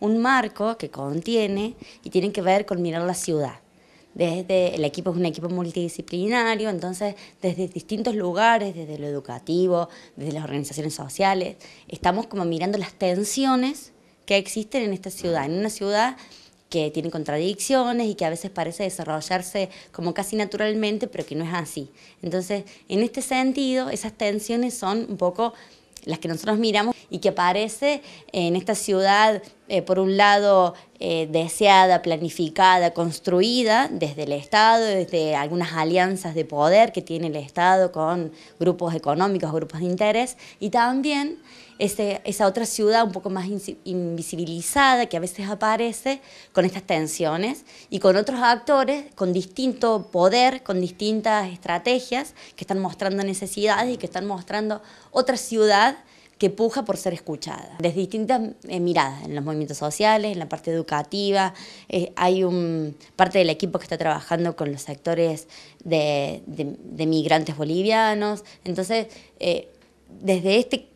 un marco que contiene y tiene que ver con mirar la ciudad. Desde el equipo es un equipo multidisciplinario, entonces desde distintos lugares, desde lo educativo, desde las organizaciones sociales, estamos como mirando las tensiones que existen en esta ciudad, en una ciudad que tiene contradicciones y que a veces parece desarrollarse como casi naturalmente, pero que no es así. Entonces, en este sentido, esas tensiones son un poco las que nosotros miramos y que aparece en esta ciudad, eh, por un lado, eh, deseada, planificada, construida desde el Estado, desde algunas alianzas de poder que tiene el Estado con grupos económicos, grupos de interés, y también esa otra ciudad un poco más invisibilizada que a veces aparece con estas tensiones y con otros actores con distinto poder, con distintas estrategias que están mostrando necesidades y que están mostrando otra ciudad que puja por ser escuchada. Desde distintas eh, miradas, en los movimientos sociales, en la parte educativa, eh, hay un, parte del equipo que está trabajando con los sectores de, migrantes bolivianos. Entonces, eh, desde este,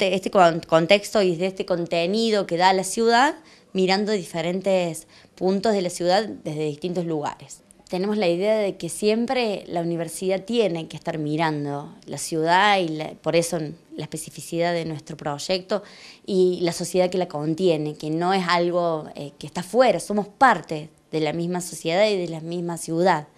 este contexto y desde este contenido que da la ciudad, mirando diferentes puntos de la ciudad desde distintos lugares tenemos la idea de que siempre la universidad tiene que estar mirando la ciudad y por eso la especificidad de nuestro proyecto y la sociedad que la contiene, que no es algo eh, que está fuera, somos parte de la misma sociedad y de la misma ciudad.